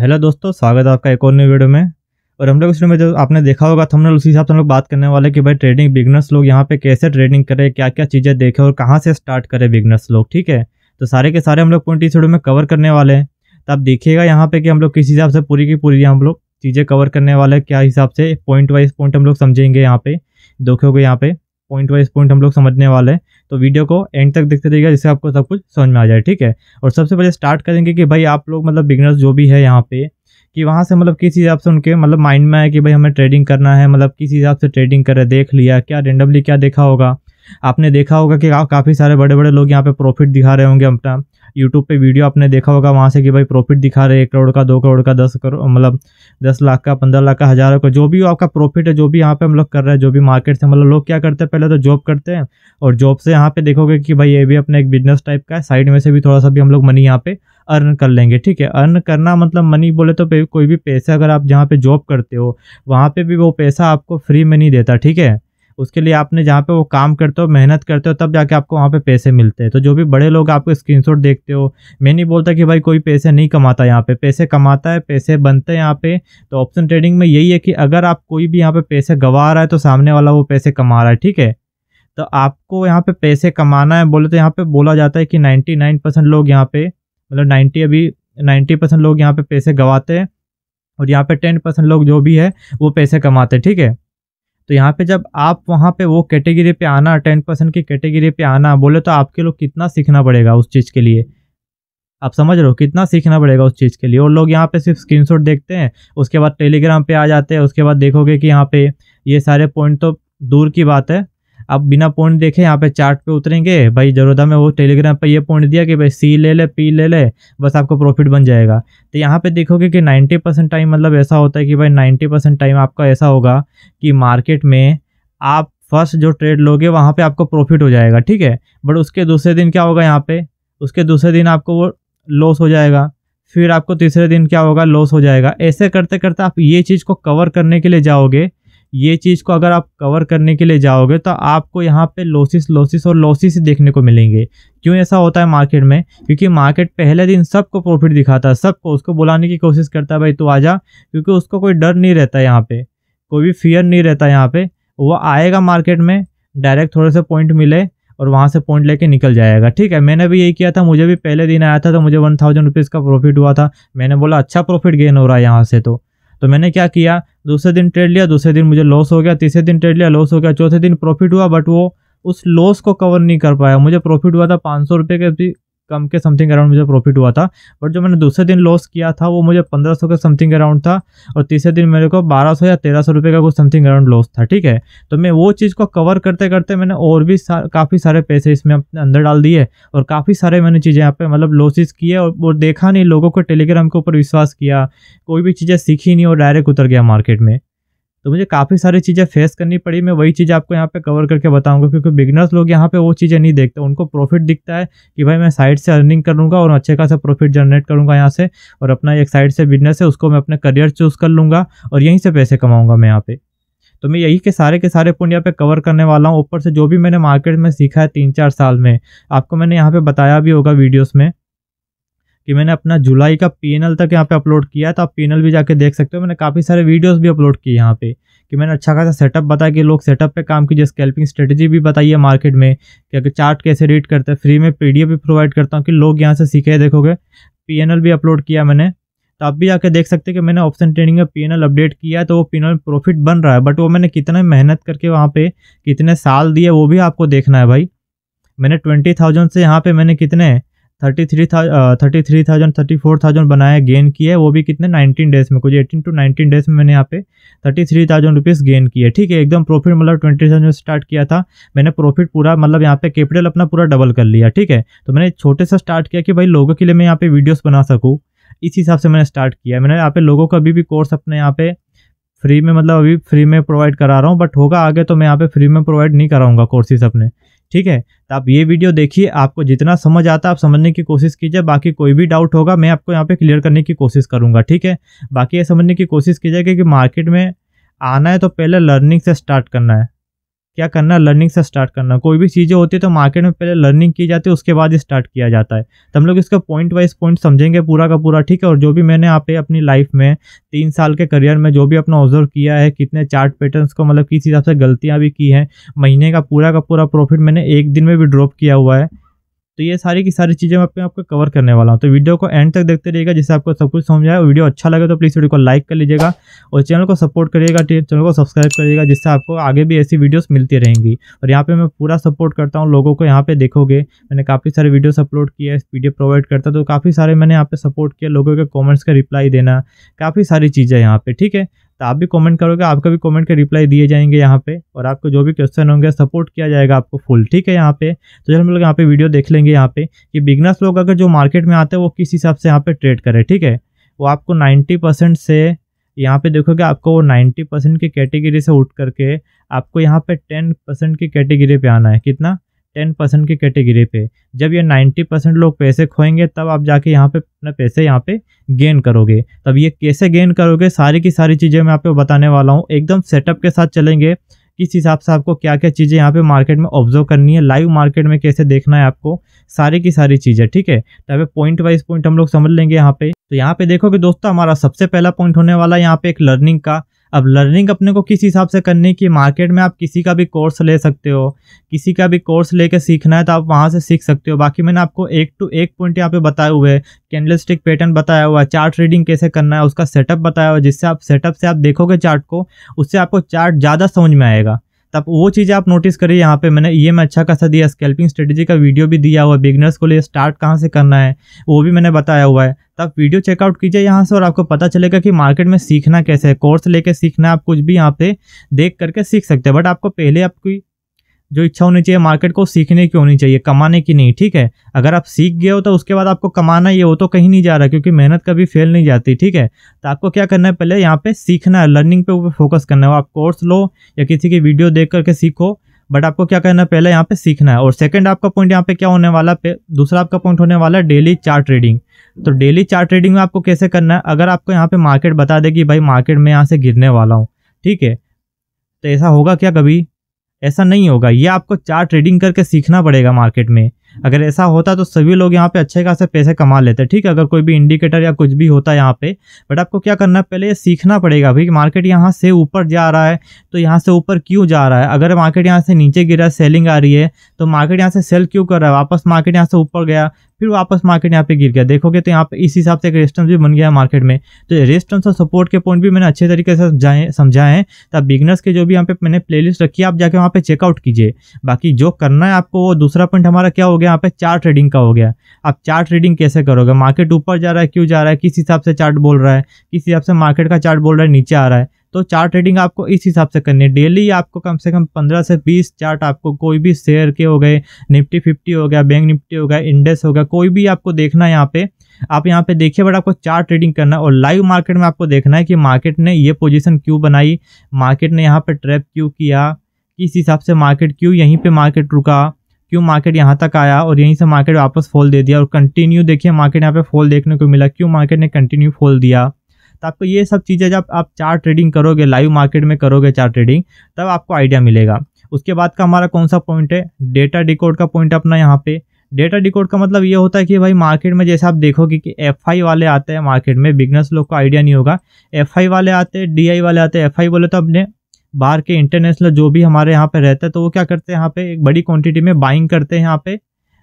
hello दोस्तों स्वागत है आपका एक और न्यू वीडियो में और हम लोग इस वीडियो में जो आपने देखा होगा तो हम लोग उसी हिसाब से हम लोग बात करने वाले कि भाई ट्रेडिंग बिगनर्स लोग यहाँ पे कैसे ट्रेडिंग करें क्या क्या चीज़ें देखें और कहाँ से स्टार्ट करें बिगनर्स लोग ठीक है तो सारे के सारे हम लोग पॉइंट इस वीडियो में कवर करने वाले हैं तो आप देखिएगा यहाँ पे कि हम लोग किस हिसाब से पूरी की पूरी हम लोग चीज़ें कवर करने वाले क्या हिसाब से पॉइंट वाइज पॉइंट हम लोग समझेंगे यहाँ पे देखोगे यहाँ पे पॉइंट वाइज पॉइंट हम लोग समझने वाले हैं तो वीडियो को एंड तक देखते रहिएगा जिससे आपको सब कुछ समझ में आ जाए ठीक है और सबसे पहले स्टार्ट करेंगे कि भाई आप लोग मतलब बिगनर्स जो भी है यहाँ पे कि वहाँ से मतलब किस हिसाब से उनके मतलब माइंड में है कि भाई हमें ट्रेडिंग करना है मतलब किस हिसाब से ट्रेडिंग कर रहे देख लिया क्या रेंडमली क्या देखा होगा आपने देखा होगा कि काफ़ी सारे बड़े बड़े लोग यहाँ पे प्रॉफिट दिखा रहे होंगे अपना यूट्यूब पे वीडियो आपने देखा होगा वहाँ से कि भाई प्रॉफिट दिखा रहे एक करोड़ का दो करोड़ का दस करोड़ मतलब दस लाख का पंद्रह लाख का हज़ारों का जो भी आपका प्रॉफिट है जो भी यहाँ पे हम लोग कर रहे हैं जो भी मार्केट से मतलब लोग क्या करते हैं पहले तो जॉब करते हैं और जॉब से यहाँ पे देखोगे कि भाई ये भी अपना एक बिजनेस टाइप का है साइड में से भी थोड़ा सा भी हम लोग मनी यहाँ पे अर्न कर लेंगे ठीक है अर्न करना मतलब मनी बोले तो कोई भी पैसा अगर आप जहाँ पे जॉब करते हो वहाँ पे भी वो पैसा आपको फ्री में नहीं देता ठीक है उसके लिए आपने जहाँ पे वो काम करते हो मेहनत करते हो तब जाके आपको वहाँ पे पैसे मिलते हैं तो जो भी बड़े लोग आपको स्क्रीनशॉट देखते हो मैं नहीं बोलता कि भाई कोई पैसे नहीं कमाता यहाँ पे पैसे कमाता है पैसे बनते हैं यहाँ पे तो ऑप्शन ट्रेडिंग में यही है कि अगर आप कोई भी यहाँ पे पैसे गंवा रहा है तो सामने वाला वो पैसे कमा रहा है ठीक है तो आपको यहाँ पे पैसे कमाना है बोले तो यहाँ पे बोला जाता है कि नाइन परसेंट लोग यहाँ पे मतलब नाइन्टी अभी नाइन्टी परसेंट लोग यहाँ पे पैसे गंवाते हैं और यहाँ पे टेन परसेंट लोग जो भी है वो पैसे कमाते हैं ठीक है तो यहाँ पे जब आप वहाँ पे वो कैटेगरी पे आना टेन परसेंट की कैटेगरी पे आना बोले तो आपके लोग कितना सीखना पड़ेगा उस चीज़ के लिए आप समझ रहे हो कितना सीखना पड़ेगा उस चीज़ के लिए और लोग यहाँ पे सिर्फ स्क्रीन देखते हैं उसके बाद टेलीग्राम पे आ जाते हैं उसके बाद देखोगे कि यहाँ पे ये सारे पॉइंट तो दूर की बात है आप बिना पॉइंट देखे यहाँ पे चार्ट पे उतरेंगे भाई जरोदा में वो टेलीग्राम पर ये पॉइंट दिया कि भाई सी ले ले पी ले ले बस आपको प्रॉफिट बन जाएगा तो यहाँ पे देखोगे कि 90 परसेंट टाइम मतलब ऐसा होता है कि भाई 90 परसेंट टाइम आपका ऐसा होगा कि मार्केट में आप फर्स्ट जो ट्रेड लोगे वहाँ पर आपको प्रॉफिट हो जाएगा ठीक है बट उसके दूसरे दिन क्या होगा यहाँ पर उसके दूसरे दिन आपको वो लॉस हो जाएगा फिर आपको तीसरे दिन क्या होगा लॉस हो जाएगा ऐसे करते करते आप ये चीज़ को कवर करने के लिए जाओगे ये चीज़ को अगर आप कवर करने के लिए जाओगे तो आपको यहाँ पे लॉसिस लॉसिस और ही देखने को मिलेंगे क्यों ऐसा होता है मार्केट में क्योंकि मार्केट पहले दिन सबको प्रॉफिट दिखाता है सबको उसको बुलाने की कोशिश करता है भाई तू आ जा क्योंकि उसको कोई डर नहीं रहता यहाँ पर कोई भी फियर नहीं रहता यहाँ पर वह आएगा मार्केट में डायरेक्ट थोड़े से पॉइंट मिले और वहाँ से पॉइंट लेके निकल जाएगा ठीक है मैंने भी यही किया था मुझे भी पहले दिन आया था तो मुझे वन थाउजेंड रुपीज़ का प्रॉफिट हुआ था मैंने बोला अच्छा प्रॉफिट गेन हो रहा है यहाँ से तो तो मैंने क्या किया दूसरे दिन ट्रेड लिया दूसरे दिन मुझे लॉस हो गया तीसरे दिन ट्रेड लिया लॉस हो गया चौथे दिन प्रॉफिट हुआ बट वो उस लॉस को कवर नहीं कर पाया मुझे प्रॉफिट हुआ था पाँच सौ रुपये के कम के समथिंग अराउंड मुझे प्रॉफिट हुआ था बट जो मैंने दूसरे दिन लॉस किया था वो मुझे पंद्रह सौ के समथिंग अराउंड था और तीसरे दिन मेरे को बारह सौ या तेरह सौ रुपये का कुछ समथिंग अराउंड लॉस था ठीक है तो मैं वो चीज़ को कवर करते करते मैंने और भी सा, काफ़ी सारे पैसे इसमें अपने अंदर डाल दिए और काफ़ी सारे मैंने चीज़ें यहाँ पर मतलब लॉसेज किए और वो देखा नहीं लोगों को टेलीग्राम के ऊपर विश्वास किया कोई भी चीज़ें सीखी नहीं और डायरेक्ट उतर गया मार्केट में तो मुझे काफ़ी सारी चीज़ें फेस करनी पड़ी मैं वही चीज़ आपको यहाँ पे कवर करके बताऊंगा क्योंकि बिगनर्स लोग यहाँ पे वो चीज़ें नहीं देखते उनको प्रॉफिट दिखता है कि भाई मैं साइड से अर्निंग करूँगा और अच्छे खासा प्रॉफिट जनरेट करूँगा यहाँ से और अपना एक साइड से बिजनेस है उसको मैं अपने करियर चूज़ कर लूँगा और यहीं से पैसे कमाऊँगा मैं यहाँ पर तो मैं यही के सारे के सारे पॉइंट यहाँ पे कवर करने वाला हूँ ऊपर से जो भी मैंने मार्केट में सीखा है तीन चार साल में आपको मैंने यहाँ पे बताया भी होगा वीडियोस में कि मैंने अपना जुलाई का पी तक यहाँ पे अपलोड किया है तो आप पी भी जाके देख सकते हो मैंने काफ़ी सारे वीडियोस भी अपलोड किए यहाँ पे कि मैंने अच्छा खासा सेटअप बताया कि लोग सेटअप पे काम कीजिए स्कैल्पिंग स्ट्रेटजी भी बताई है मार्केट में कि अगर चार्ट कैसे रीड करते हैं फ्री में पी भी प्रोवाइड करता हूँ कि लोग यहाँ से सीखे देखोगे पी भी अपलोड किया मैंने तो आप भी जाके देख सकते हैं कि मैंने ऑप्शन ट्रेडिंग में पी अपडेट किया तो वो पी में प्रॉफिट बन रहा है बट वो मैंने कितना मेहनत करके वहाँ पर कितने साल दिए वो भी आपको देखना है भाई मैंने ट्वेंटी थाउजेंड से यहाँ पे मैंने कितने thirty three thirty three thousand thirty four thousand बनाया गेन किया है वो भी कितने नाइनटीन डेज में कुछ एटीन टू नाइनटीन डेज में मैंने यहाँ पे thirty three thousand rupees gain किया ठीक है एकदम प्रॉफिट मतलब ट्वेंटी थाउजेंड स्टार्ट किया था मैंने प्रॉफिट पूरा मतलब यहाँ पे कैपिटल अपना पूरा डबल कर लिया ठीक है तो मैंने छोटे से स्टार्ट किया कि भाई लोगों के लिए मैं यहाँ पे वीडियोज़ बना सकूँ इस हिसाब से मैंने स्टार्ट किया मैंने यहाँ पे लोगों का अभी भी कोर्स अपने यहाँ पे फ्री में मतलब अभी फ्री में प्रोवाइड करा रहा हूँ बट होगा आगे तो मैं यहाँ पे फ्री में प्रोवाइड नहीं कराऊंगा कोर्सेज अपने ठीक है तो आप ये वीडियो देखिए आपको जितना समझ आता है आप समझने की कोशिश कीजिए बाकी कोई भी डाउट होगा मैं आपको यहाँ पे क्लियर करने की कोशिश करूँगा ठीक है बाकी ये समझने की कोशिश कीजिए कि मार्केट में आना है तो पहले लर्निंग से स्टार्ट करना है क्या करना लर्निंग से स्टार्ट करना कोई भी चीज़ें होती है तो मार्केट में पहले लर्निंग की जाती है उसके बाद ही स्टार्ट किया जाता है तो हम लोग इसका पॉइंट वाइज पॉइंट समझेंगे पूरा का पूरा ठीक है और जो भी मैंने आप अपनी लाइफ में तीन साल के करियर में जो भी अपना ऑब्जर्व किया है कितने चार्ट पैटर्न्स को मतलब किस हिसाब से गलतियाँ भी की हैं महीने का पूरा का पूरा प्रॉफिट मैंने एक दिन में भी ड्रॉप किया हुआ है तो ये सारी की सारी चीज़ें मैं आपको आपको कवर करने वाला हूँ तो वीडियो को एंड तक देखते रहिएगा जिससे आपको सब कुछ समझ आए वीडियो अच्छा लगे तो प्लीज़ वीडियो को लाइक कर लीजिएगा और चैनल को सपोर्ट करिएगा चैनल को सब्सक्राइब करिएगा जिससे आपको आगे भी ऐसी वीडियोस मिलती रहेंगी और यहाँ पे मैं पूरा सपोर्ट करता हूँ लोगों को यहाँ पे देखोगे मैंने काफ़ी सारे वीडियोज़ अपलोड किए वीडियो प्रोवाइड करता तो काफ़ी सारे मैंने यहाँ पे सपोर्ट किया लोगों के कॉमेंट्स का रिप्लाई देना काफ़ी सारी चीज़ें यहाँ पे ठीक है तो आप भी कमेंट करोगे आपका भी कमेंट के रिप्लाई दिए जाएंगे यहाँ पे और आपको जो भी क्वेश्चन होंगे सपोर्ट किया जाएगा आपको फुल ठीक है यहाँ पे तो चलो हम लोग यहाँ पे वीडियो देख लेंगे यहाँ पे कि बिगनर्स लोग अगर जो मार्केट में आते हैं वो किस हिसाब से यहाँ पे ट्रेड करें ठीक है वो आपको नाइन्टी परसेंट से यहाँ पे देखोगे आपको वो नाइन्टी परसेंट की कैटेगरी से उठ करके आपको यहाँ पे टेन परसेंट की कैटेगरी पे आना है कितना टेन परसेंट की कैटेगरी पे जब ये नाइन्टी परसेंट लोग पैसे खोएंगे तब आप जाके यहाँ पे अपने पैसे यहाँ पे गेन करोगे तब ये कैसे गेन करोगे सारी की सारी चीज़ें मैं आपको बताने वाला हूँ एकदम सेटअप के साथ चलेंगे किस हिसाब से आपको क्या क्या चीज़ें यहाँ पे मार्केट में ऑब्जर्व करनी है लाइव मार्केट में कैसे देखना है आपको सारी की सारी चीज़ें ठीक है अभी पॉइंट वाइज पॉइंट हम लोग समझ लेंगे यहाँ पे तो यहाँ पे देखोगे दोस्तों हमारा सबसे पहला पॉइंट होने वाला है यहाँ पे एक लर्निंग का अब लर्निंग अपने को किस हिसाब से करनी कि मार्केट में आप किसी का भी कोर्स ले सकते हो किसी का भी कोर्स लेके सीखना है तो आप वहाँ से सीख सकते हो बाकी मैंने आपको एक टू एक पॉइंट यहाँ पे बताए हुए कैंडल स्टिक पैटर्न बताया हुआ है चार्ट रीडिंग कैसे करना है उसका सेटअप बताया हुआ है जिससे आप सेटअप से आप देखोगे चार्ट को उससे आपको चार्ट ज़्यादा समझ में आएगा तब वो चीज़ आप नोटिस करिए यहाँ पे मैंने ई e मैं अच्छा खासा दिया स्कैल्पिंग स्ट्रेटेजी का वीडियो भी दिया हुआ है बिगनर्स को लिए स्टार्ट कहाँ से करना है वो भी मैंने बताया हुआ है तब वीडियो चेकआउट कीजिए यहाँ से और आपको पता चलेगा कि मार्केट में सीखना कैसे है कोर्स लेके सीखना आप कुछ भी यहाँ पे देख करके सीख सकते हैं बट आपको पहले आपकी जो इच्छा होनी चाहिए मार्केट को सीखने की होनी चाहिए कमाने की नहीं ठीक है अगर आप सीख गए हो तो उसके बाद आपको कमाना ये हो तो कहीं नहीं जा रहा क्योंकि मेहनत कभी फेल नहीं जाती ठीक है तो आपको क्या करना है पहले यहाँ पे सीखना है लर्निंग पे ऊपर फोकस करना है आप कोर्स लो या किसी की वीडियो देख करके सीखो बट आपको क्या करना है पहले यहाँ पे सीखना है और सेकंड आपका पॉइंट यहाँ पे क्या होने वाला पे दूसरा आपका पॉइंट होने वाला है डेली चार्ट ट्रेडिंग तो डेली चार्ट ट्रेडिंग में आपको कैसे करना है अगर आपको यहाँ पे मार्केट बता देगी भाई मार्केट में यहाँ से गिरने वाला हूँ ठीक है तो ऐसा होगा क्या कभी ऐसा नहीं होगा ये आपको चार ट्रेडिंग करके सीखना पड़ेगा मार्केट में अगर ऐसा होता तो सभी लोग यहाँ पे अच्छे खासे पैसे कमा लेते ठीक है अगर कोई भी इंडिकेटर या कुछ भी होता है यहाँ पे बट आपको क्या करना है पहले ये सीखना पड़ेगा भाई मार्केट यहाँ से ऊपर जा रहा है तो यहाँ से ऊपर क्यों जा रहा है अगर मार्केट यहाँ से नीचे गिरा सेलिंग आ रही है तो मार्केट यहाँ से सेल क्यों कर रहा है वापस मार्केट यहाँ से ऊपर गया फिर वापस मार्केट यहाँ पे गिर गया देखोगे तो यहाँ पे इस हिसाब से एक रेस्टेंस भी बन गया है मार्केट में तो रेस्टेंस और सपोर्ट के पॉइंट भी मैंने अच्छे तरीके से समझाए समझाए हैं तो बिगनर्स के जो भी यहाँ पे मैंने प्लेलिस्ट रखी है आप जाके वहाँ पे चेकआउट कीजिए बाकी जो करना है आपको वो दूसरा पॉइंट हमारा क्या हो गया यहाँ पे चार ट्रेडिंग का हो गया आप चार ट्रेडिंग कैसे करोगे मार्केट ऊपर जा रहा है क्यों जा रहा है किस हिसाब से चार्ट बोल रहा है किस हिसाब से मार्केट का चार्ट बोल रहा है नीचे आ रहा है तो चार्ट ट्रेडिंग आपको इस हिसाब से करनी है डेली आपको कम से कम पंद्रह से बीस चार्ट आपको कोई भी शेयर के हो गए निफ्टी फिफ्टी हो गया बैंक निफ्टी हो गया इंडेक्स हो गया कोई भी आपको देखना है यहाँ पे आप यहाँ पे देखिए बट आपको चार्ट ट्रेडिंग करना है और लाइव मार्केट में आपको देखना है कि मार्केट ने ये पोजिशन क्यों बनाई मार्केट ने यहाँ पर ट्रैप क्यों किया किस हिसाब से मार्केट क्यों यहीं पर मार्केट रुका क्यों मार्केट यहाँ तक आया और यहीं से मार्केट वापस फॉल दे दिया और कंटिन्यू देखिए मार्केट यहाँ पे फॉल देखने को मिला क्यों मार्केट ने कंटिन्यू फॉल दिया तो आपको ये सब चीज़ें जब आप चार ट्रेडिंग करोगे लाइव मार्केट में करोगे चार ट्रेडिंग तब आपको आइडिया मिलेगा उसके बाद का हमारा कौन सा पॉइंट है डेटा डिकोड का पॉइंट अपना यहाँ पे डेटा डिकोड का मतलब ये होता है कि भाई मार्केट में जैसे आप देखोगे कि एफ आई वाले आते हैं मार्केट में बिजनेस लोग को आइडिया नहीं होगा एफ आई वाले आते हैं डी आई वाले आते हैं एफ आई बोले तो अपने बाहर के इंटरनेशनल जो भी हमारे यहाँ पे रहता है तो वो क्या करते हैं यहाँ पे एक बड़ी क्वांटिटी में बाइंग करते हैं यहाँ पे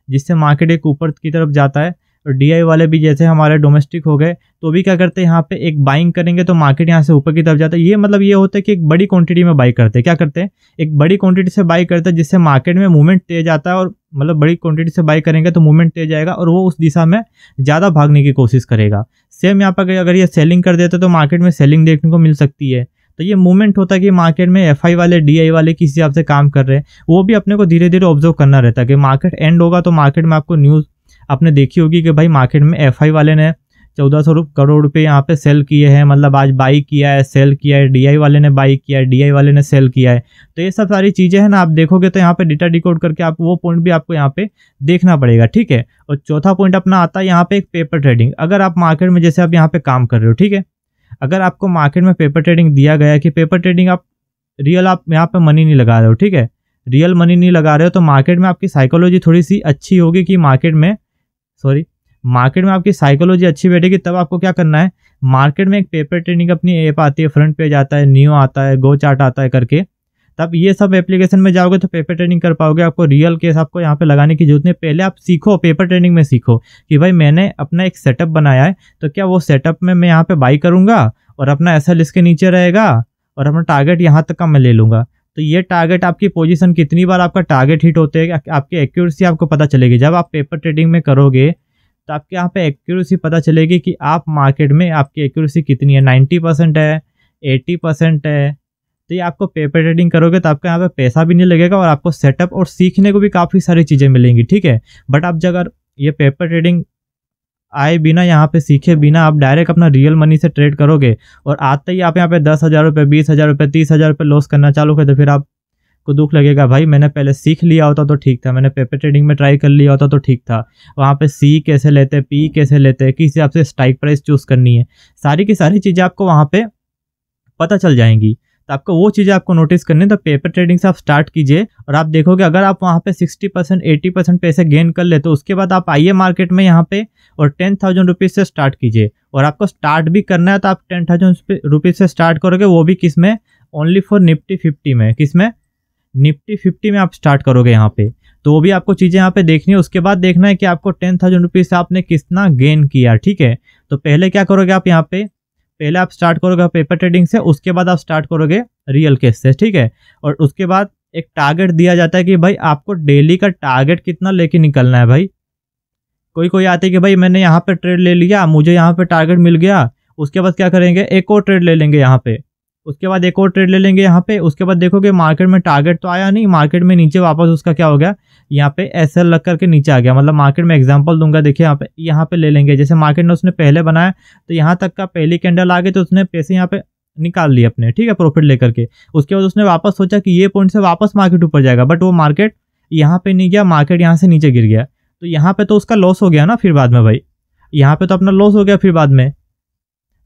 जिससे मार्केट एक ऊपर की तरफ जाता है और डी वाले भी जैसे हमारे डोमेस्टिक हो गए तो भी क्या करते हैं यहाँ पे एक बाइंग करेंगे तो मार्केट यहाँ से ऊपर की तरफ जाता है ये मतलब ये होता है कि एक बड़ी क्वांटिटी में बाई करते हैं क्या करते हैं एक बड़ी क्वांटिटी से बाई करते हैं जिससे मार्केट में मूवमेंट तेज आता है और मतलब बड़ी क्वांटिटी से बाई करेंगे तो मूवमेंट तेज आएगा और वो उस दिशा में ज़्यादा भागने की कोशिश करेगा सेम यहाँ पर अगर ये सेलिंग कर देते तो मार्केट में सेलिंग देखने को मिल सकती है तो ये मूवमेंट होता है कि मार्केट में एफ वाले डी वाले किस हिसाब से काम कर रहे हैं वो भी अपने को धीरे धीरे ऑब्जर्व करना रहता है कि मार्केट एंड होगा तो मार्केट में आपको न्यूज़ आपने देखी होगी कि भाई मार्केट में एफ वाले ने चौदह सौ करोड़ रुपये यहाँ पे सेल किए हैं मतलब आज बाई किया है सेल किया है डीआई वाले ने बाई किया है डीआई वाले ने सेल किया है तो ये सब सारी चीज़ें हैं ना आप देखोगे तो यहाँ पे डेटा डिकोड करके आप वो पॉइंट भी आपको यहाँ पे देखना पड़ेगा ठीक है और चौथा पॉइंट अपना आता है यहाँ पे एक पेपर ट्रेडिंग अगर आप मार्केट में जैसे आप यहाँ पर काम कर रहे हो ठीक है अगर आपको मार्केट में पेपर ट्रेडिंग दिया गया कि पेपर ट्रेडिंग आप रियल आप यहाँ पर मनी नहीं लगा रहे हो ठीक है रियल मनी नहीं लगा रहे हो तो मार्केट में आपकी साइकोलॉजी थोड़ी सी अच्छी होगी कि मार्केट में सॉरी मार्केट में आपकी साइकोलॉजी अच्छी बैठेगी तब आपको क्या करना है मार्केट में एक पेपर ट्रेनिंग अपनी ऐप आती है फ्रंट पेज आता है न्यू आता है गो चार्ट आता है करके तब ये सब एप्लीकेशन में जाओगे तो पेपर ट्रेनिंग कर पाओगे आपको रियल केस आपको यहाँ पे लगाने की जरूरत नहीं पहले आप सीखो पेपर ट्रेनिंग में सीखो कि भाई मैंने अपना एक सेटअप बनाया है तो क्या वो सेटअप में मैं यहाँ पे बाई करूँगा और अपना एस के नीचे रहेगा और अपना टारगेट यहाँ तक का मैं ले लूँगा तो ये टारगेट आपकी पोजीशन कितनी बार आपका टारगेट हिट होते हैं आपकी एक्यूरेसी आपको पता चलेगी जब आप पेपर ट्रेडिंग में करोगे तो आपके यहाँ पे एक्यूरेसी पता चलेगी कि आप मार्केट में आपकी एक्यूरेसी कितनी है नाइन्टी परसेंट है एट्टी परसेंट है तो ये आपको पेपर ट्रेडिंग करोगे तो आपके यहाँ पे पैसा भी नहीं लगेगा और आपको सेटअप और सीखने को भी काफ़ी सारी चीज़ें मिलेंगी ठीक है बट आप जब अगर ये पेपर ट्रेडिंग आए बिना यहाँ पे सीखे बिना आप डायरेक्ट अपना रियल मनी से ट्रेड करोगे और आते ही आप यहाँ पे दस हज़ार रुपये बीस हज़ार रुपये तीस हज़ार रुपये लॉस करना चालू करें तो फिर आपको दुख लगेगा भाई मैंने पहले सीख लिया होता तो ठीक था मैंने पेपर ट्रेडिंग में ट्राई कर लिया होता तो ठीक था वहाँ पर सी कैसे लेते पी कैसे लेते किस हिसाब से स्ट्राइक प्राइस चूज़ करनी है सारी की सारी चीज़ें आपको वहाँ पर पता चल जाएंगी आपको वो चीज़ें आपको नोटिस करनी है तो पेपर ट्रेडिंग से आप स्टार्ट कीजिए और आप देखोगे अगर आप वहाँ पे सिक्सटी परसेंट एटी परसेंट पैसे गेन कर ले तो उसके बाद आप आइए मार्केट में यहाँ पे और टेन थाउजेंड रुपीज़ से स्टार्ट कीजिए और आपको स्टार्ट भी करना है तो आप टेन थाउजेंड रुपीज़ से स्टार्ट करोगे वो भी किस में ओनली फॉर निफ्टी फिफ्टी में किस में निफ्टी फिफ्टी में आप स्टार्ट करोगे यहाँ पे तो वो भी आपको चीज़ें यहाँ पे देखनी है उसके बाद देखना है कि आपको टेन थाउजेंड रुपीज़ से आपने कितना गेन किया ठीक है तो पहले क्या करोगे आप यहाँ पे पहले आप स्टार्ट करोगे पेपर ट्रेडिंग से उसके बाद आप स्टार्ट करोगे रियल केस से ठीक है और उसके बाद एक टारगेट दिया जाता है कि भाई आपको डेली का टारगेट कितना लेके निकलना है भाई कोई कोई आते कि भाई मैंने यहाँ पर ट्रेड ले लिया मुझे यहाँ पर टारगेट मिल गया उसके बाद क्या करेंगे एक और ट्रेड ले लेंगे यहाँ पर उसके बाद एक और ट्रेड ले लेंगे यहाँ पे उसके बाद देखोगे मार्केट में टारगेट तो आया नहीं मार्केट में नीचे वापस उसका क्या हो गया यहाँ पे एस एल लग करके नीचे आ गया मतलब मार्केट में एग्जांपल दूंगा देखिए यहाँ पे यहाँ पे ले लेंगे जैसे मार्केट ने उसने पहले बनाया तो यहाँ तक का पहली कैंडल आ गई तो उसने पैसे यहाँ पे निकाल लिए अपने ठीक है प्रॉफिट लेकर के उसके बाद उसने वापस सोचा कि ये पॉइंट से वापस मार्केट ऊपर जाएगा बट वो मार्केट यहाँ पे नहीं गया मार्केट यहाँ से नीचे गिर गया तो यहाँ पे तो उसका लॉस हो गया ना फिर बाद में भाई यहाँ पे तो अपना लॉस हो गया फिर बाद में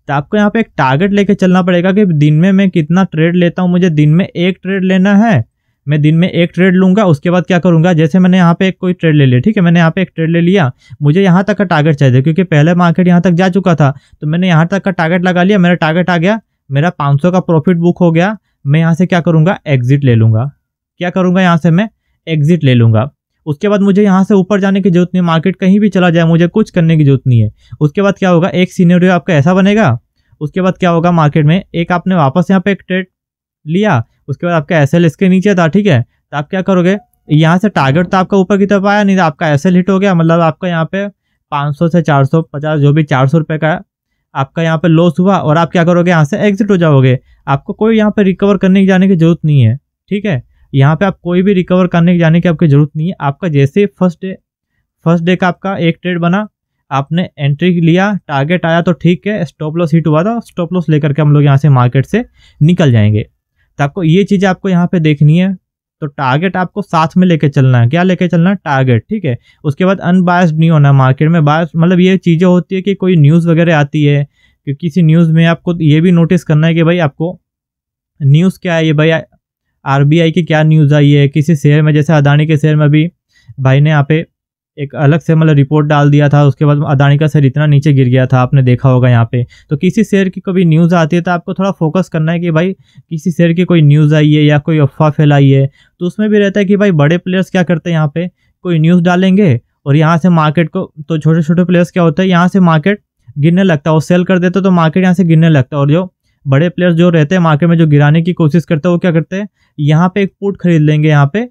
तो आपको यहाँ पे एक टारगेट लेके चलना पड़ेगा कि दिन में मैं कितना ट्रेड लेता हूँ मुझे दिन में एक ट्रेड लेना है मैं दिन में एक ट्रेड लूँगा उसके बाद क्या करूँगा जैसे मैंने यहाँ पे एक कोई ट्रेड ले लिया ठीक है मैंने यहाँ पे एक ट्रेड ले लिया मुझे यहाँ तक का टारगेट चाहिए क्योंकि पहले मार्केट यहाँ तक जा चुका था तो मैंने यहाँ तक का टारगेट लगा लिया मेरा टारगेट आ गया मेरा पाँच का प्रॉफिट बुक हो गया मैं यहाँ से क्या करूँगा एग्जिट ले लूँगा क्या करूँगा यहाँ से मैं एग्जिट ले लूँगा उसके बाद मुझे यहाँ से ऊपर जाने की जरूरत नहीं मार्केट कहीं भी चला जाए मुझे कुछ करने की जरूरत नहीं है उसके बाद क्या होगा एक सीनियर आपका ऐसा बनेगा उसके बाद क्या होगा मार्केट में एक आपने वापस यहाँ पे एक ट्रेड लिया उसके बाद आपका एस एल इसके नीचे था ठीक है तो आप क्या करोगे यहाँ से टारगेट तो आपका ऊपर की तरफ आया नहीं तो आपका एस एल हिट हो गया मतलब आपका यहाँ पे 500 से 450 जो भी चार सौ रुपये का आपका यहाँ पे लॉस हुआ और आप क्या करोगे यहाँ से एग्जिट हो जाओगे आपको कोई यहाँ पे रिकवर करने की जाने की जरूरत नहीं है ठीक है यहाँ पे आप कोई भी रिकवर करने की जाने की आपकी जरूरत नहीं है आपका जैसे फर्स्ट डे फर्स्ट डे का आपका एक ट्रेड बना आपने एंट्री लिया टारगेट आया तो ठीक है स्टॉप लॉस हिट हुआ था स्टॉप लॉस लेकर के हम लोग यहाँ से मार्केट से निकल जाएंगे तो आपको ये चीज़ आपको यहाँ पे देखनी है तो टारगेट आपको साथ में लेके चलना है क्या लेके चलना है टारगेट ठीक है उसके बाद अनबायस्ड नहीं होना मार्केट में बायस मतलब ये चीज़ें होती है कि कोई न्यूज़ वगैरह आती है कि किसी न्यूज़ में आपको ये भी नोटिस करना है कि भाई आपको न्यूज़ क्या है ये भाई आर की क्या न्यूज़ आई है किसी शेयर में जैसे अदानी के शेयर में भी भाई ने यहाँ पे एक अलग से मतलब रिपोर्ट डाल दिया था उसके बाद अदानी का शेयर इतना नीचे गिर गया था आपने देखा होगा यहाँ पे तो किसी शेयर की कभी न्यूज़ आती है तो आपको थोड़ा फोकस करना है कि भाई किसी शेयर की कोई न्यूज़ आई है या कोई अफवाह फैलाई है तो उसमें भी रहता है कि भाई बड़े प्लेयर्स क्या करते हैं यहाँ पर कोई न्यूज़ डालेंगे और यहाँ से मार्केट को तो छोटे छोटे प्लेयर्स क्या होता है यहाँ से मार्केट गिरने लगता है और सेल कर देते तो मार्केट यहाँ से गिरने लगता है और जो बड़े प्लेयर्स जो रहते हैं मार्केट में जो गिराने की कोशिश करते हैं वो क्या करते हैं यहाँ पे एक पुट खरीद लेंगे यहाँ पे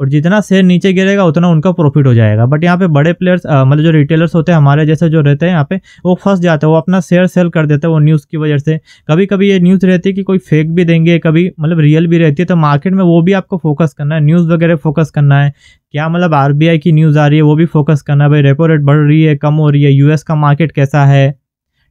और जितना शेयर नीचे गिरेगा उतना उनका प्रॉफिट हो जाएगा बट यहाँ पे बड़े प्लेयर्स मतलब जो रिटेलर्स होते हैं हमारे जैसे जो रहते हैं यहाँ पे वो फंस जाते हैं वो अपना शेयर सेल कर देते हैं वो न्यूज़ की वजह से कभी कभी ये न्यूज़ रहती है कि कोई फेक भी देंगे कभी मतलब रियल भी रहती है तो मार्केट में वो भी आपको फोकस करना है न्यूज़ वगैरह फोकस करना है क्या मतलब आर की न्यूज़ आ रही है वो भी फोकस करना है भाई रेपो रेट बढ़ रही है कम हो रही है यू का मार्केट कैसा है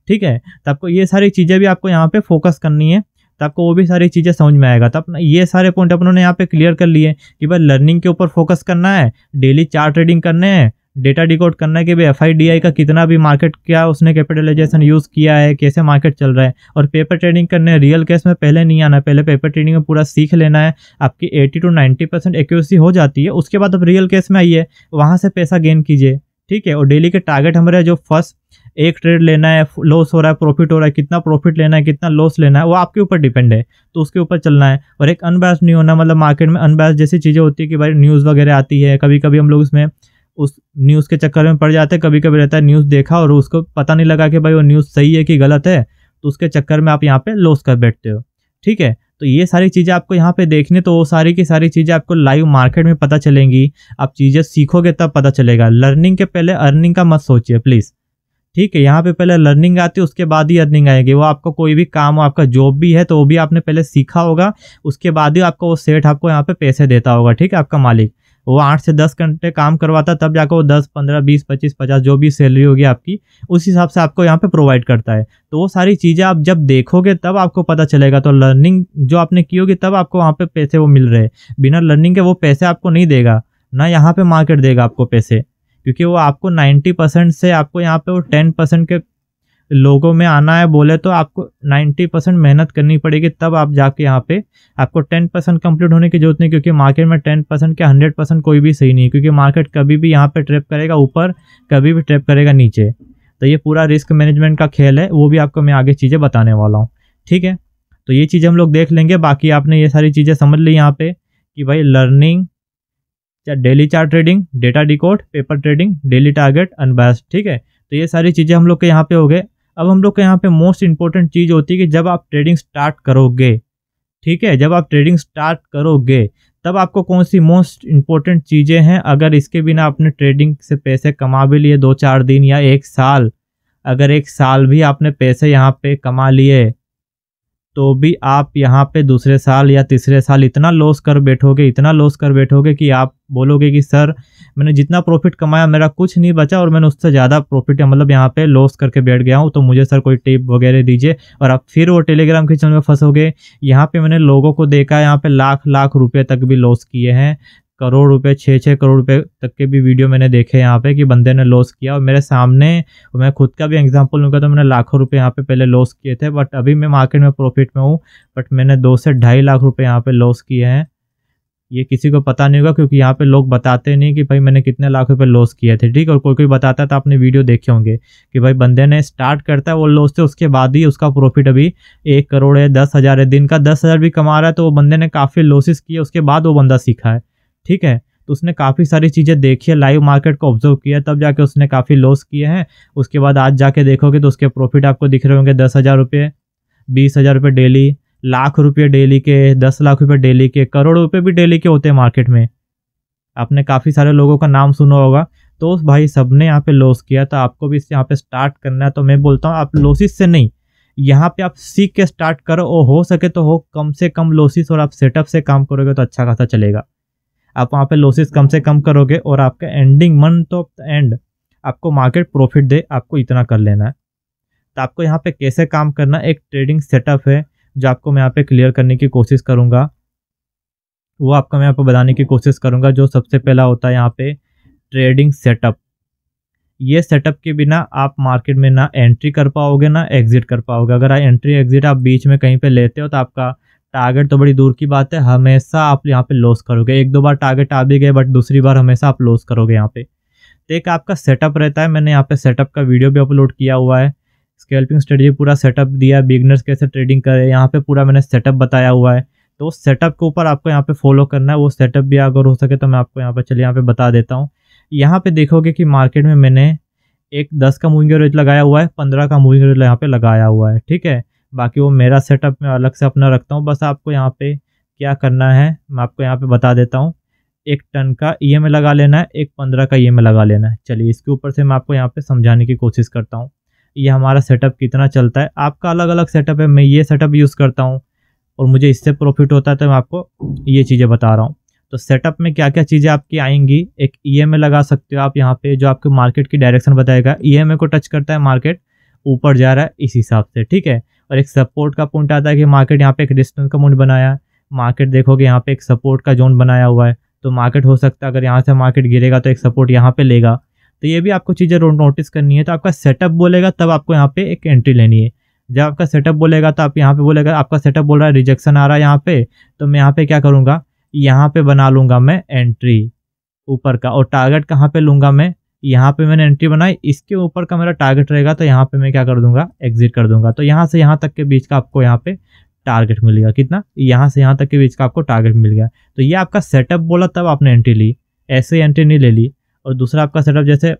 ठीक है तो आपको ये सारी चीज़ें भी आपको यहाँ पर फोकस करनी है तो आपको वो भी सारी चीज़ें समझ में आएगा तो अपना ये सारे पॉइंट अपनों ने यहाँ पे क्लियर कर लिए कि भाई लर्निंग के ऊपर फोकस करना है डेली चार्ट ट्रेडिंग करने हैं डेटा डिकोड करना है कि भाई एफ का कितना भी मार्केट क्या उसने कैपिटलाइजेशन यूज़ किया है कैसे मार्केट चल रहा है और पेपर ट्रेडिंग करने रियल केस में पहले नहीं आना पहले पेपर ट्रेडिंग में पूरा सीख लेना है आपकी eighty to ninety percent accuracy हो जाती है उसके बाद आप रियल केस में आइए वहाँ से पैसा गेन कीजिए ठीक है और डेली के टारगेट हमारे जो फर्स्ट एक ट्रेड लेना है लॉस हो रहा है प्रॉफिट हो रहा है कितना प्रॉफिट लेना है कितना लॉस लेना है वो आपके ऊपर डिपेंड है तो उसके ऊपर चलना है और एक अनबैस नहीं होना मतलब मार्केट में अनबैस जैसी चीज़ें होती है कि भाई न्यूज़ वगैरह आती है कभी कभी हम लोग उसमें उस न्यूज़ के चक्कर में पड़ जाते हैं कभी कभी रहता है न्यूज़ देखा और उसको पता नहीं लगा कि भाई वो न्यूज़ सही है कि गलत है तो उसके चक्कर में आप यहाँ पर लॉस कर बैठते हो ठीक है तो ये सारी चीज़ें आपको यहाँ पे देखने तो वो सारी की सारी चीज़ें आपको लाइव मार्केट में पता चलेंगी आप चीज़ें सीखोगे तब पता चलेगा लर्निंग के पहले अर्निंग का मत सोचिए प्लीज़ ठीक है यहाँ पे पहले लर्निंग आती है उसके बाद ही अर्निंग आएगी वो आपको कोई भी काम हो आपका जॉब भी है तो वो भी आपने पहले सीखा होगा उसके बाद ही आपको वो सेठ आपको यहाँ पे पैसे देता होगा ठीक है आपका मालिक वो आठ से दस घंटे काम करवाता तब जाकर वो दस पंद्रह बीस पच्चीस पचास जो भी सैलरी होगी आपकी उस हिसाब से आपको यहाँ पे प्रोवाइड करता है तो वो सारी चीज़ें आप जब देखोगे तब आपको पता चलेगा तो लर्निंग जो आपने की होगी तब आपको वहाँ पे पैसे वो मिल रहे हैं बिना लर्निंग के वो पैसे आपको नहीं देगा ना यहाँ पर मार्केट देगा आपको पैसे क्योंकि वो आपको नाइन्टी परसेंट से आपको यहाँ पे वो टेन परसेंट के लोगों में आना है बोले तो आपको 90 परसेंट मेहनत करनी पड़ेगी तब आप जाके यहाँ पे आपको 10 परसेंट कम्प्लीट होने की जरूरत नहीं क्योंकि मार्केट में 10 परसेंट के 100 परसेंट कोई भी सही नहीं है क्योंकि मार्केट कभी भी यहाँ पे ट्रैप करेगा ऊपर कभी भी ट्रैप करेगा नीचे तो ये पूरा रिस्क मैनेजमेंट का खेल है वो भी आपको मैं आगे चीज़ें बताने वाला हूँ ठीक है तो ये चीज़ हम लोग देख लेंगे बाकी आपने ये सारी चीज़ें समझ ली यहाँ पे कि भाई learning daily chart trading data decode paper trading daily target unbias ठीक है तो ये सारी चीज़ें हम लोग के यहाँ पे हो गए अब हम लोग के यहाँ पे मोस्ट इंपॉर्टेंट चीज़ होती है कि जब आप ट्रेडिंग स्टार्ट करोगे ठीक है जब आप ट्रेडिंग स्टार्ट करोगे तब आपको कौन सी मोस्ट इंपॉर्टेंट चीज़ें हैं अगर इसके बिना आपने ट्रेडिंग से पैसे कमा भी लिए दो चार दिन या एक साल अगर एक साल भी आपने पैसे यहाँ पे कमा लिए तो भी आप यहाँ पे दूसरे साल या तीसरे साल इतना लॉस कर बैठोगे इतना लॉस कर बैठोगे कि आप बोलोगे कि सर मैंने जितना प्रॉफिट कमाया मेरा कुछ नहीं बचा और मैंने उससे ज़्यादा प्रॉफिट मतलब यहाँ पे लॉस करके बैठ गया हूँ तो मुझे सर कोई टिप वगैरह दीजिए और आप फिर वो टेलीग्राम के चैनल में फंसोगे यहाँ पे मैंने लोगों को देखा है यहाँ पे लाख लाख रुपये तक भी लॉस किए हैं करोड़ रुपए छः छः करोड़ रुपए तक के भी वीडियो मैंने देखे यहाँ पे कि बंदे ने लॉस किया और मेरे सामने और मैं खुद का भी एग्जांपल लूँगा तो मैंने लाखों रुपए यहाँ पे पहले लॉस किए थे बट अभी मैं मार्केट में प्रॉफिट में हूँ बट मैंने दो से ढाई लाख रुपये यहाँ पे लॉस किए हैं ये किसी को पता नहीं होगा क्योंकि यहाँ पर लोग बताते नहीं कि भाई मैंने कितने लाख रुपये लॉस किए थे ठीक और कोई कोई बताता था आपने वीडियो देखे होंगे कि भाई बंदे ने स्टार्ट करता है वो लॉस थे उसके बाद ही उसका प्रॉफिट अभी एक करोड़ है दस हज़ार है दिन का दस हज़ार भी कमा रहा है तो वो बंदे ने काफ़ी लॉसेस किए उसके बाद वो बंदा सीखा है ठीक है तो उसने काफ़ी सारी चीज़ें देखी है लाइव मार्केट को ऑब्जर्व किया तब जाके उसने काफ़ी लॉस किए हैं उसके बाद आज जाके देखोगे तो उसके प्रॉफिट आपको दिख रहे होंगे दस हज़ार रुपये बीस हज़ार रुपये डेली लाख रुपये डेली के दस लाख रुपये डेली के करोड़ रुपये भी डेली के होते हैं मार्केट में आपने काफ़ी सारे लोगों का नाम सुना होगा तो उस भाई सब ने यहाँ पे लॉस किया तो आपको भी इससे यहाँ पर स्टार्ट करना है तो मैं बोलता हूँ आप लॉसिस से नहीं यहाँ पे आप सीख के स्टार्ट करो और हो सके तो हो कम से कम लॉसिस और आप सेटअप से काम करोगे तो अच्छा खासा चलेगा आप वहाँ पे लॉसेस कम से कम करोगे और आपका ending month of the end आपको मार्केट प्रॉफिट दे आपको इतना कर लेना है तो आपको यहाँ पे कैसे काम करना एक ट्रेडिंग सेटअप है जो आपको मैं यहाँ पे क्लियर करने की कोशिश करूँगा वो आपको मैं यहाँ पर बताने की कोशिश करूँगा जो सबसे पहला होता है यहाँ पे ट्रेडिंग सेटअप ये सेटअप के बिना आप मार्केट में ना एंट्री कर पाओगे ना एग्जिट कर पाओगे अगर एंट्री एग्जिट आप बीच में कहीं पे लेते हो तो आपका टारगेट तो बड़ी दूर की बात है हमेशा आप यहाँ पे लॉस करोगे एक दो बार टारगेट आ भी गए बट दूसरी बार हमेशा आप लॉस करोगे यहाँ पे तो एक आपका सेटअप रहता है मैंने यहाँ पे सेटअप का वीडियो भी अपलोड किया हुआ है स्केल्पिंग स्ट्रेटजी पूरा सेटअप दिया बिगनर्स कैसे ट्रेडिंग करें यहाँ पे पूरा मैंने सेटअप बताया हुआ है तो उस सेटअप के ऊपर आपको यहाँ पे फॉलो करना है वो सेटअप भी अगर हो सके तो मैं आपको यहाँ पे चलिए यहाँ पे बता देता हूँ यहाँ पे देखोगे कि मार्केट में मैंने एक दस का मूविंग रेज लगाया हुआ है पंद्रह का मूविंग रेज यहाँ पे लगाया हुआ है ठीक है बाकी वो मेरा सेटअप मैं अलग से अपना रखता हूँ बस आपको यहाँ पे क्या करना है मैं आपको यहाँ पे बता देता हूँ एक टन का ई e एम लगा लेना है एक पंद्रह का ई e एम लगा लेना है चलिए इसके ऊपर से मैं आपको यहाँ पे समझाने की कोशिश करता हूँ ये हमारा सेटअप कितना चलता है आपका अलग अलग सेटअप है मैं ये सेटअप यूज़ करता हूँ और मुझे इससे प्रॉफिट होता है तो मैं आपको ये चीज़ें बता रहा हूँ तो सेटअप में क्या क्या चीज़ें आपकी आएंगी एक ई e लगा सकते हो आप यहाँ पर जो आपके मार्केट की डायरेक्शन बताएगा ई को टच करता है मार्केट ऊपर जा रहा है इस हिसाब से ठीक है और एक सपोर्ट का पॉइंट आता है कि मार्केट यहाँ पे एक डिस्टेंस का पॉइंट बनाया है मार्केट देखोगे यहाँ पे एक सपोर्ट का जोन बनाया हुआ है तो मार्केट हो सकता है अगर यहाँ से मार्केट गिरेगा तो एक सपोर्ट यहाँ पे लेगा तो ये भी आपको चीज़ें नोटिस करनी है तो आपका सेटअप बोलेगा तब आपको यहाँ पे एक एंट्री लेनी है जब आपका सेटअप बोलेगा तो आप यहाँ पे बोलेगा आपका सेटअप बोल रहा है रिजेक्शन आ रहा है यहाँ पे तो मैं यहाँ पे क्या करूँगा यहाँ पे बना लूँगा मैं एंट्री ऊपर का और टारगेट कहाँ पे लूँगा मैं यहाँ पे मैंने एंट्री बनाई इसके ऊपर का मेरा टारगेट रहेगा तो यहाँ पे मैं क्या कर दूंगा एग्जिट कर दूंगा तो यहाँ से यहाँ तक के बीच का आपको यहाँ पे टारगेट मिलेगा कितना यहाँ से यहाँ तक के बीच का आपको टारगेट मिल गया तो ये आपका सेटअप बोला तब आपने एंट्री ली ऐसे एंट्री नहीं ले ली और दूसरा आपका सेटअप जैसे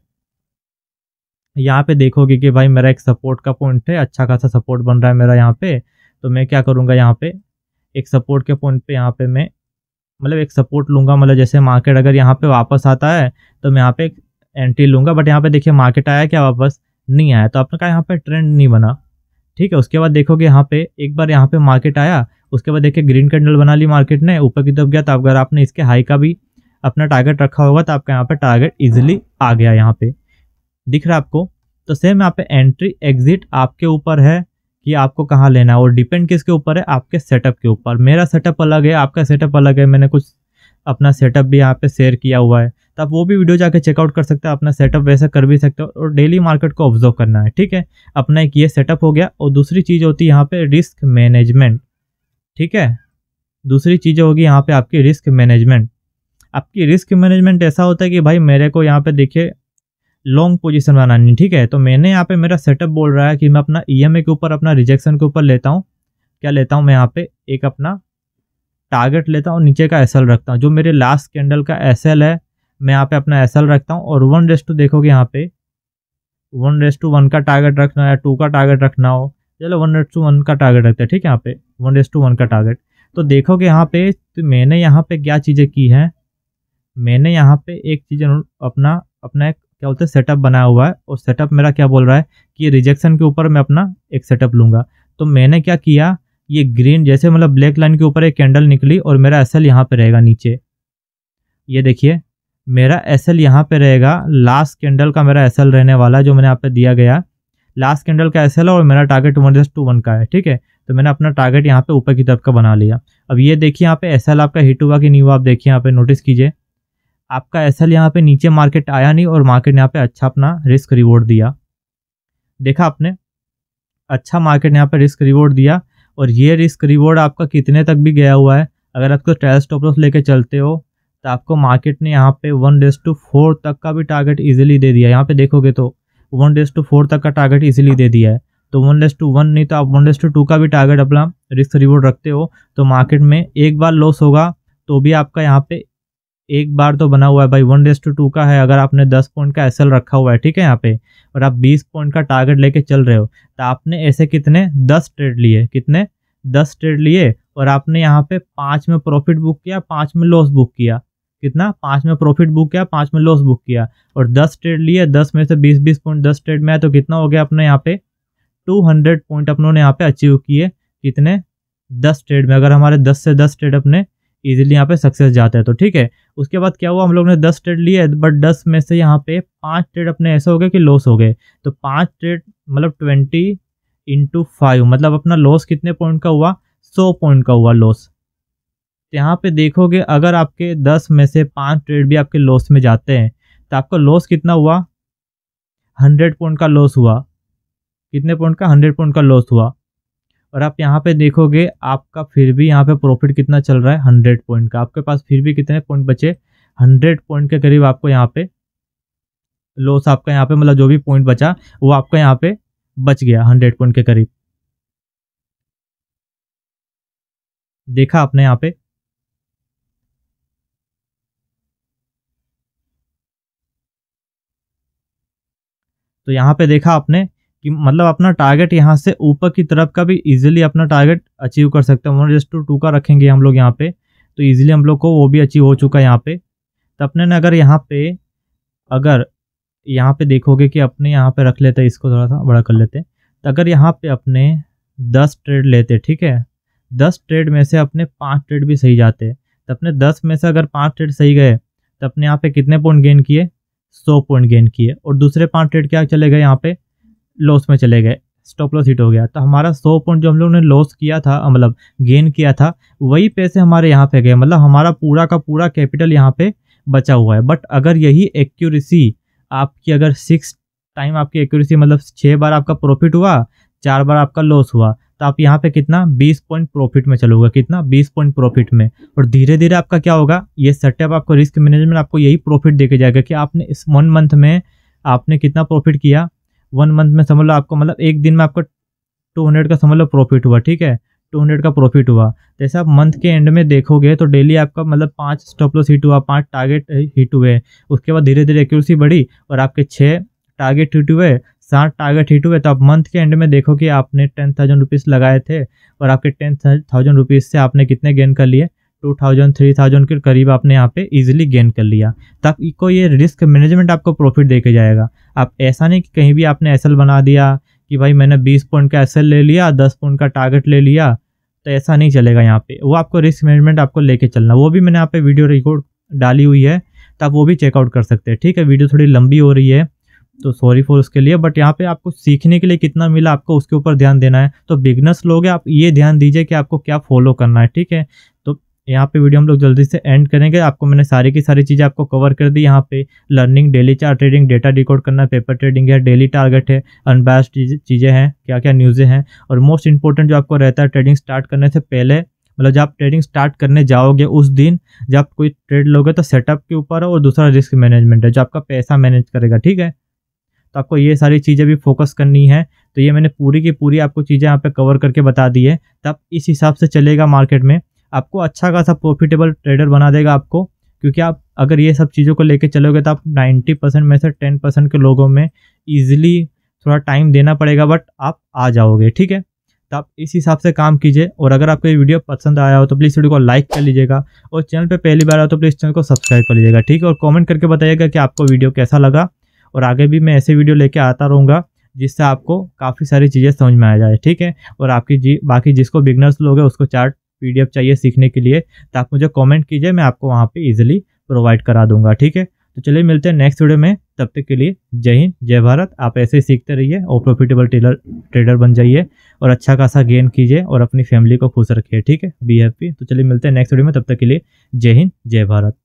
यहाँ पे देखोगे कि भाई मेरा एक सपोर्ट का पॉइंट है अच्छा खासा सपोर्ट बन रहा है मेरा यहाँ पे तो मैं क्या करूँगा यहाँ पे एक सपोर्ट के पॉइंट पे यहाँ पे मैं मतलब एक सपोर्ट लूँगा मतलब जैसे मार्केट अगर यहाँ पे वापस आता है तो मैं यहाँ पे एक एंट्री लूंगा बट यहाँ पे देखिए मार्केट आया क्या वापस नहीं आया तो आपने कहा यहाँ पे ट्रेंड नहीं बना ठीक है उसके बाद देखोगे यहाँ पे एक बार यहाँ पे मार्केट आया उसके बाद देखिए ग्रीन कैंडल बना ली मार्केट ने ऊपर की तरफ गया तो अगर आपने इसके हाई का भी अपना टारगेट रखा होगा तो आपका यहाँ पर टारगेट इजिली आ गया यहाँ पे दिख रहा है आपको तो सेम यहाँ पे एंट्री एग्जिट आपके ऊपर है कि आपको कहाँ लेना है और डिपेंड किसके ऊपर है आपके सेटअप के ऊपर मेरा सेटअप अलग है आपका सेटअप अलग है मैंने कुछ अपना सेटअप भी यहाँ पे शेयर किया हुआ है तो आप वो भी वीडियो जाके चेकआउट कर सकते हो अपना सेटअप वैसा कर भी सकते हो और डेली मार्केट को ऑब्जर्व करना है ठीक है अपना एक ये सेटअप हो गया और दूसरी चीज़ होती है यहाँ पर रिस्क मैनेजमेंट ठीक है दूसरी चीज़ होगी यहाँ पर आपकी रिस्क मैनेजमेंट आपकी रिस्क मैनेजमेंट ऐसा होता है कि भाई मेरे को यहाँ पे देखिए लॉन्ग पोजीशन बनानी ठीक है तो मैंने यहाँ पे मेरा सेटअप बोल रहा है कि मैं अपना ईएमए e के ऊपर अपना रिजेक्शन के ऊपर लेता हूँ क्या लेता हूँ मैं यहाँ पे एक अपना टारगेट लेता हूँ नीचे का एस रखता हूँ जो मेरे लास्ट कैंडल का एस है मैं यहाँ पे अपना एस रखता हूँ और वन रेस टू देखोगे यहाँ पे वन रेस टू वन का टारगेट रखना या टू का टारगेट रखना हो चलो वन रेस टू वन का टारगेट रखते हैं ठीक है यहाँ पे वन रेस टू वन का टारगेट तो देखोगे यहाँ पे तो मैंने यहाँ पे क्या चीज़ें की हैं मैंने यहाँ पे एक चीज़ अपना अपना एक क्या बोलते हैं सेटअप बनाया हुआ है और सेटअप मेरा क्या बोल रहा है कि रिजेक्शन के ऊपर मैं अपना एक सेटअप लूँगा तो मैंने क्या किया ये ग्रीन जैसे मतलब ब्लैक लाइन के ऊपर एक कैंडल निकली और मेरा एसल यहाँ पर रहेगा नीचे ये देखिए मेरा एस एल यहाँ पर रहेगा लास्ट कैंडल का मेरा एस एल रहने वाला जो मैंने यहाँ पे दिया गया लास्ट कैंडल का एस एल और मेरा टारगेट वन टू वन का है ठीक है तो मैंने अपना टारगेट यहाँ पे ऊपर की तरफ का बना लिया अब ये देखिए यहाँ पे एस एल आपका हिट हुआ कि नहीं हुआ आप देखिए यहाँ पे नोटिस कीजिए आपका एस एल यहाँ पर नीचे मार्केट आया नहीं और मार्केट ने यहाँ पर अच्छा अपना रिस्क रिवॉर्ड दिया देखा आपने अच्छा मार्केट यहाँ पर रिस्क रिवॉर्ड दिया और ये रिस्क रिवॉर्ड आपका कितने तक भी गया हुआ है अगर आपको ट्रायल स्टॉप लॉस लेके चलते हो तो आपको मार्केट ने यहाँ पे वन डेज टू फोर तक का भी टारगेट इजीली दे दिया यहाँ पे देखोगे तो वन डेज टू फोर तक का टारगेट इजीली दे दिया है तो वन डेज टू वन नहीं तो आप वन डेज टू टू का भी टारगेट अपना रिस्क रिवॉर्ड रखते हो तो मार्केट में एक बार लॉस होगा तो भी आपका यहाँ पे एक बार तो बना हुआ है भाई वन डेज टू टू का है अगर आपने दस पॉइंट का एस रखा हुआ है ठीक है यहाँ पे और आप बीस पॉइंट का टारगेट लेके चल रहे हो तो आपने ऐसे कितने दस ट्रेड लिए कितने दस ट्रेड लिए और आपने यहाँ पे पाँच में प्रॉफिट बुक किया पाँच में लॉस बुक किया कितना पाँच में प्रॉफिट बुक किया पाँच में लॉस बुक किया और दस ट्रेड लिए दस में से बीस बीस पॉइंट दस ट्रेड में आया तो कितना हो गया अपने यहाँ पे टू हंड्रेड पॉइंट अपनों ने यहाँ पे अचीव किए कितने दस ट्रेड में अगर हमारे दस से दस ट्रेड अपने ईजिली यहाँ पे सक्सेस जाते हैं तो ठीक है उसके बाद क्या हुआ हम लोग ने दस ट्रेड लिए बट दस में से यहाँ पे पाँच ट्रेड अपने ऐसे हो गए कि लॉस हो गए तो पाँच ट्रेड मतलब ट्वेंटी इंटू फाइव मतलब अपना लॉस कितने पॉइंट का हुआ सौ पॉइंट का हुआ लॉस तो यहाँ पे देखोगे अगर आपके दस में से पाँच ट्रेड भी आपके लॉस में जाते हैं तो आपका लॉस कितना हुआ हंड्रेड पॉइंट का लॉस हुआ कितने पॉइंट का हंड्रेड पॉइंट का लॉस हुआ और आप यहाँ पे देखोगे आपका फिर भी यहाँ पे प्रॉफिट कितना चल रहा है हंड्रेड पॉइंट का आपके पास फिर भी कितने पॉइंट बचे हंड्रेड पॉइंट के करीब आपको यहाँ पे लॉस आपका यहाँ पे मतलब जो भी पॉइंट बचा वो आपका यहाँ पे बच गया हंड्रेड पॉइंट के करीब देखा आपने यहाँ पे तो यहाँ पे देखा आपने कि मतलब अपना टारगेट यहाँ से ऊपर की तरफ का भी इजीली अपना टारगेट अचीव कर सकते हैं वन जस्ट टू टू का रखेंगे हम लोग यहाँ पे तो इजीली हम लोग को वो भी अचीव हो चुका है यहाँ पे तो अपने ने अगर यहाँ पे अगर यहाँ पे देखोगे कि अपने यहाँ पे रख लेते इसको थोड़ा सा बड़ा कर लेते तो अगर यहाँ पे अपने दस ट्रेड लेते ठीक है दस ट्रेड में से अपने पाँच ट्रेड भी सही जाते तो अपने दस में से अगर पाँच ट्रेड सही गए तो अपने यहाँ पे कितने पॉइंट गेन किए सौ पॉइंट गेन किए और दूसरे पाँच ट्रेड क्या चले गए यहाँ पे लॉस में चले गए स्टॉप लॉस हिट हो गया तो हमारा सौ पॉइंट जो हम लोगों ने लॉस किया था मतलब गेन किया था वही पैसे हमारे यहाँ पे गए मतलब हमारा पूरा का पूरा कैपिटल यहाँ पे बचा हुआ है बट अगर यही एक्यूरेसी आपकी अगर सिक्स टाइम आपकी एक्यूरेसी मतलब छः बार आपका प्रॉफिट हुआ चार बार आपका लॉस हुआ तो आप यहाँ पे कितना 20 पॉइंट प्रॉफिट में चलोगे कितना 20 पॉइंट प्रॉफिट में और धीरे धीरे आपका क्या होगा ये सेटअप आपको रिस्क मैनेजमेंट आपको यही प्रॉफिट देके जाएगा कि आपने इस वन मंथ में आपने कितना प्रॉफिट किया वन मंथ में समझ लो आपको मतलब एक दिन में आपको टू हंड्रेड का समझ लो प्रॉफिट हुआ ठीक है टू हंड्रेड का प्रॉफिट हुआ जैसे तो आप मंथ के एंड में देखोगे तो डेली आपका मतलब पाँच स्टॉप लॉस हिट हुआ पाँच टारगेट हिट हुए उसके बाद धीरे धीरे एक्यूरेसी बढ़ी और आपके छः टारगेट हिट हुए साठ टारगेट हिट हुए तो आप मंथ के एंड में देखो कि आपने टेन थाउजेंड रुपीज़ लगाए थे और आपके टेन थाउजेंड रुपीज़ से आपने कितने गेन कर लिए टू थाउजेंड थ्री थाउजेंड के करीब आपने यहाँ पे इजीली गेन कर लिया तब तो इको ये रिस्क मैनेजमेंट आपको प्रॉफिट दे के जाएगा आप ऐसा नहीं कि कहीं भी आपने एस बना दिया कि भाई मैंने बीस पॉइंट का एस ले लिया दस पॉइंट का टारगेट ले लिया तो ऐसा नहीं चलेगा यहाँ पे वो आपको रिस्क मैनेजमेंट आपको लेके चलना वो भी मैंने यहाँ पे वीडियो रिकॉर्ड डाली हुई है तो आप वो भी चेकआउट कर सकते हैं ठीक है वीडियो थोड़ी लंबी हो रही है तो सॉरी फॉर उसके लिए बट यहाँ पे आपको सीखने के लिए कितना मिला आपको उसके ऊपर ध्यान देना है तो बिगनर्स लोग हैं आप ये ध्यान दीजिए कि आपको क्या फॉलो करना है ठीक है तो यहाँ पे वीडियो हम लोग जल्दी से एंड करेंगे आपको मैंने सारी की सारी चीज़ें आपको कवर कर दी यहाँ पे learning daily chart trading data decode करना है पेपर ट्रेडिंग है डेली टारगेट है अनबैस्ड चीज़ें हैं क्या क्या न्यूज़ें हैं और मोस्ट इंपॉर्टेंट जो आपको रहता है ट्रेडिंग स्टार्ट करने से पहले मतलब जब आप ट्रेडिंग स्टार्ट करने जाओगे उस दिन जब कोई ट्रेड लोगे तो सेटअप के ऊपर है और दूसरा रिस्क मैनेजमेंट है जो आपका पैसा मैनेज करेगा ठीक है तो आपको ये सारी चीज़ें भी फोकस करनी है तो ये मैंने पूरी की पूरी आपको चीज़ें यहाँ पे कवर करके बता दी है तब इस हिसाब से चलेगा मार्केट में आपको अच्छा खासा प्रॉफिटेबल ट्रेडर बना देगा आपको क्योंकि आप अगर ये सब चीज़ों को लेके चलोगे तो आप 90 परसेंट में से 10 परसेंट के लोगों में ईजिली थोड़ा टाइम देना पड़ेगा बट आप आ जाओगे ठीक है तो आप इस हिसाब से काम कीजिए और अगर आपको ये वीडियो पसंद आया हो तो प्लीज़ वीडियो को लाइक कर लीजिएगा और चैनल पे पहली बार आओ तो प्लीज़ चैनल को सब्सक्राइब कर लीजिएगा ठीक है और कमेंट करके बताइएगा कि आपको वीडियो कैसा लगा और आगे भी मैं ऐसे वीडियो लेके आता रहूँगा जिससे आपको काफ़ी सारी चीज़ें समझ में आ जाए ठीक है और आपकी जी बाकी जिसको बिगनर्स लोग हैं उसको चार्ट पीडीएफ चाहिए सीखने के लिए तो आप मुझे कमेंट कीजिए मैं आपको वहाँ पे इजीली प्रोवाइड करा दूंगा ठीक है तो चलिए मिलते हैं नेक्स्ट वीडियो में तब तक के लिए जय हिंद जय भारत आप ऐसे ही सीखते रहिए और प्रॉफिटेबल टेलर ट्रेडर बन जाइए और अच्छा खासा गेन कीजिए और अपनी फैमिली को खुश रखिए ठीक है बी हैप्पी तो चलिए मिलते हैं नेक्स्ट वीडियो में तब तक के लिए जय हिंद जय भारत